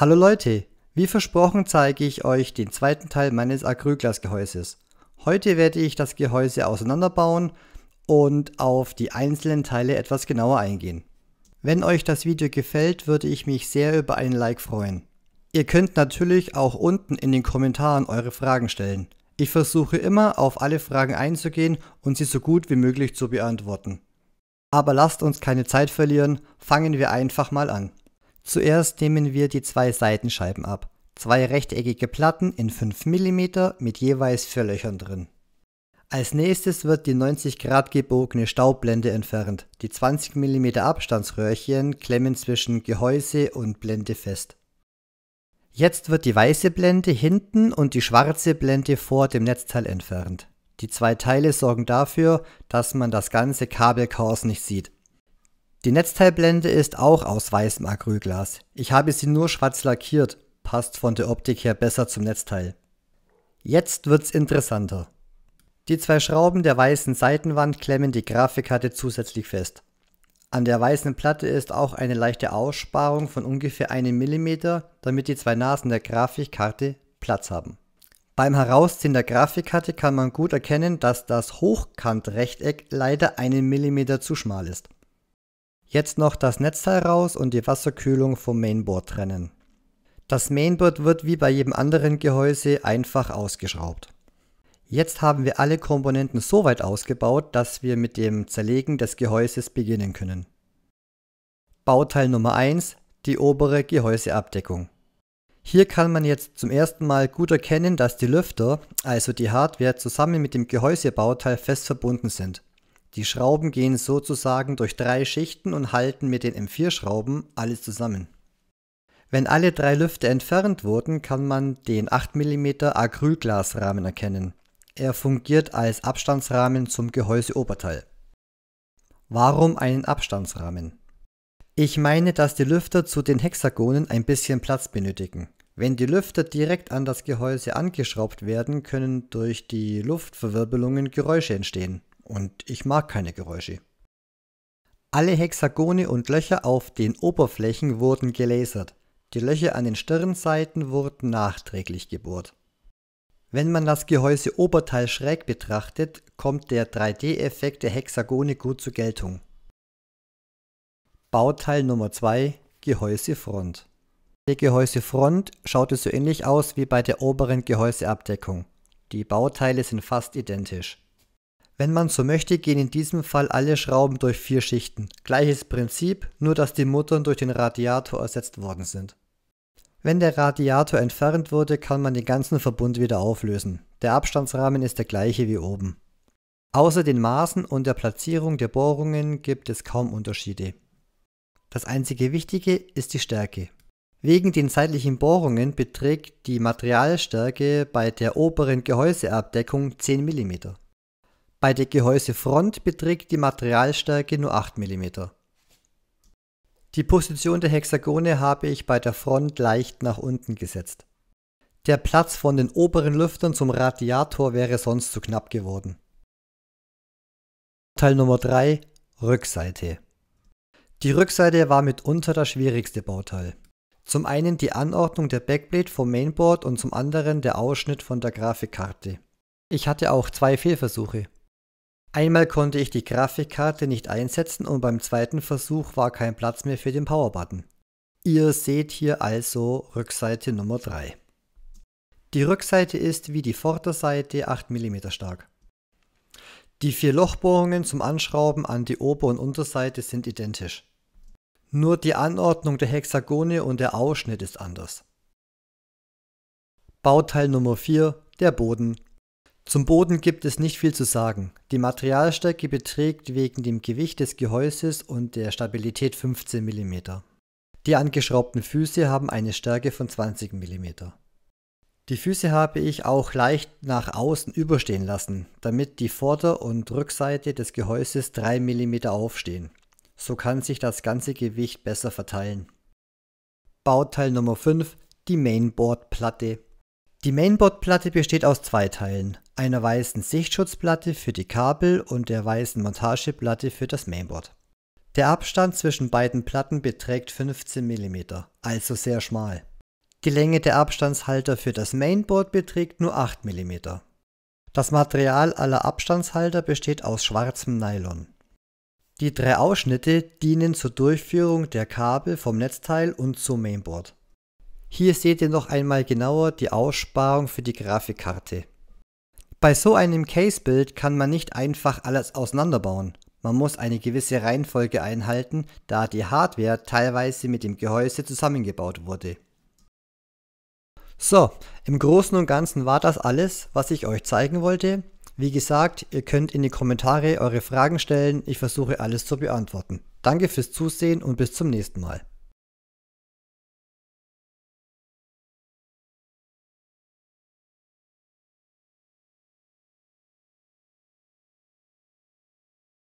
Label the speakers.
Speaker 1: Hallo Leute, wie versprochen zeige ich euch den zweiten Teil meines Acrylglasgehäuses. Heute werde ich das Gehäuse auseinanderbauen und auf die einzelnen Teile etwas genauer eingehen. Wenn euch das Video gefällt, würde ich mich sehr über einen Like freuen. Ihr könnt natürlich auch unten in den Kommentaren eure Fragen stellen. Ich versuche immer auf alle Fragen einzugehen und sie so gut wie möglich zu beantworten. Aber lasst uns keine Zeit verlieren, fangen wir einfach mal an. Zuerst nehmen wir die zwei Seitenscheiben ab, zwei rechteckige Platten in 5 mm mit jeweils 4 Löchern drin. Als nächstes wird die 90 Grad gebogene Staubblende entfernt. Die 20 mm Abstandsröhrchen klemmen zwischen Gehäuse und Blende fest. Jetzt wird die weiße Blende hinten und die schwarze Blende vor dem Netzteil entfernt. Die zwei Teile sorgen dafür, dass man das ganze Kabelchaos nicht sieht. Die Netzteilblende ist auch aus weißem Acrylglas. Ich habe sie nur schwarz lackiert, passt von der Optik her besser zum Netzteil. Jetzt wird's interessanter. Die zwei Schrauben der weißen Seitenwand klemmen die Grafikkarte zusätzlich fest. An der weißen Platte ist auch eine leichte Aussparung von ungefähr einem Millimeter, damit die zwei Nasen der Grafikkarte Platz haben. Beim Herausziehen der Grafikkarte kann man gut erkennen, dass das Hochkantrechteck leider einen Millimeter zu schmal ist. Jetzt noch das Netzteil raus und die Wasserkühlung vom Mainboard trennen. Das Mainboard wird wie bei jedem anderen Gehäuse einfach ausgeschraubt. Jetzt haben wir alle Komponenten so weit ausgebaut, dass wir mit dem Zerlegen des Gehäuses beginnen können. Bauteil Nummer 1, die obere Gehäuseabdeckung. Hier kann man jetzt zum ersten Mal gut erkennen, dass die Lüfter, also die Hardware, zusammen mit dem Gehäusebauteil fest verbunden sind. Die Schrauben gehen sozusagen durch drei Schichten und halten mit den M4-Schrauben alles zusammen. Wenn alle drei Lüfte entfernt wurden, kann man den 8 mm Acrylglasrahmen erkennen. Er fungiert als Abstandsrahmen zum Gehäuseoberteil. Warum einen Abstandsrahmen? Ich meine, dass die Lüfter zu den Hexagonen ein bisschen Platz benötigen. Wenn die Lüfter direkt an das Gehäuse angeschraubt werden, können durch die Luftverwirbelungen Geräusche entstehen und ich mag keine Geräusche. Alle Hexagone und Löcher auf den Oberflächen wurden gelasert. Die Löcher an den Stirnseiten wurden nachträglich gebohrt. Wenn man das Gehäuseoberteil schräg betrachtet, kommt der 3D-Effekt der Hexagone gut zur Geltung. Bauteil Nummer 2 Gehäusefront. Der Gehäusefront schaut so ähnlich aus wie bei der oberen Gehäuseabdeckung. Die Bauteile sind fast identisch. Wenn man so möchte, gehen in diesem Fall alle Schrauben durch vier Schichten. Gleiches Prinzip, nur dass die Muttern durch den Radiator ersetzt worden sind. Wenn der Radiator entfernt wurde, kann man den ganzen Verbund wieder auflösen. Der Abstandsrahmen ist der gleiche wie oben. Außer den Maßen und der Platzierung der Bohrungen gibt es kaum Unterschiede. Das einzige Wichtige ist die Stärke. Wegen den seitlichen Bohrungen beträgt die Materialstärke bei der oberen Gehäuseabdeckung 10 mm. Bei der Gehäusefront beträgt die Materialstärke nur 8 mm. Die Position der Hexagone habe ich bei der Front leicht nach unten gesetzt. Der Platz von den oberen Lüftern zum Radiator wäre sonst zu knapp geworden. Teil Nummer 3 Rückseite. Die Rückseite war mitunter das schwierigste Bauteil. Zum einen die Anordnung der Backplate vom Mainboard und zum anderen der Ausschnitt von der Grafikkarte. Ich hatte auch zwei Fehlversuche. Einmal konnte ich die Grafikkarte nicht einsetzen und beim zweiten Versuch war kein Platz mehr für den Powerbutton. Ihr seht hier also Rückseite Nummer 3. Die Rückseite ist wie die Vorderseite 8 mm stark. Die vier Lochbohrungen zum Anschrauben an die Ober- und Unterseite sind identisch. Nur die Anordnung der Hexagone und der Ausschnitt ist anders. Bauteil Nummer 4, der Boden. Zum Boden gibt es nicht viel zu sagen. Die Materialstärke beträgt wegen dem Gewicht des Gehäuses und der Stabilität 15 mm. Die angeschraubten Füße haben eine Stärke von 20 mm. Die Füße habe ich auch leicht nach außen überstehen lassen, damit die Vorder- und Rückseite des Gehäuses 3 mm aufstehen. So kann sich das ganze Gewicht besser verteilen. Bauteil Nummer 5, die Mainboard-Platte. Die Mainboard-Platte besteht aus zwei Teilen einer weißen Sichtschutzplatte für die Kabel und der weißen Montageplatte für das Mainboard. Der Abstand zwischen beiden Platten beträgt 15 mm, also sehr schmal. Die Länge der Abstandshalter für das Mainboard beträgt nur 8 mm. Das Material aller Abstandshalter besteht aus schwarzem Nylon. Die drei Ausschnitte dienen zur Durchführung der Kabel vom Netzteil und zum Mainboard. Hier seht ihr noch einmal genauer die Aussparung für die Grafikkarte. Bei so einem Case-Build kann man nicht einfach alles auseinanderbauen. Man muss eine gewisse Reihenfolge einhalten, da die Hardware teilweise mit dem Gehäuse zusammengebaut wurde. So, im Großen und Ganzen war das alles, was ich euch zeigen wollte. Wie gesagt, ihr könnt in die Kommentare eure Fragen stellen, ich versuche alles zu beantworten. Danke fürs Zusehen und bis zum nächsten Mal.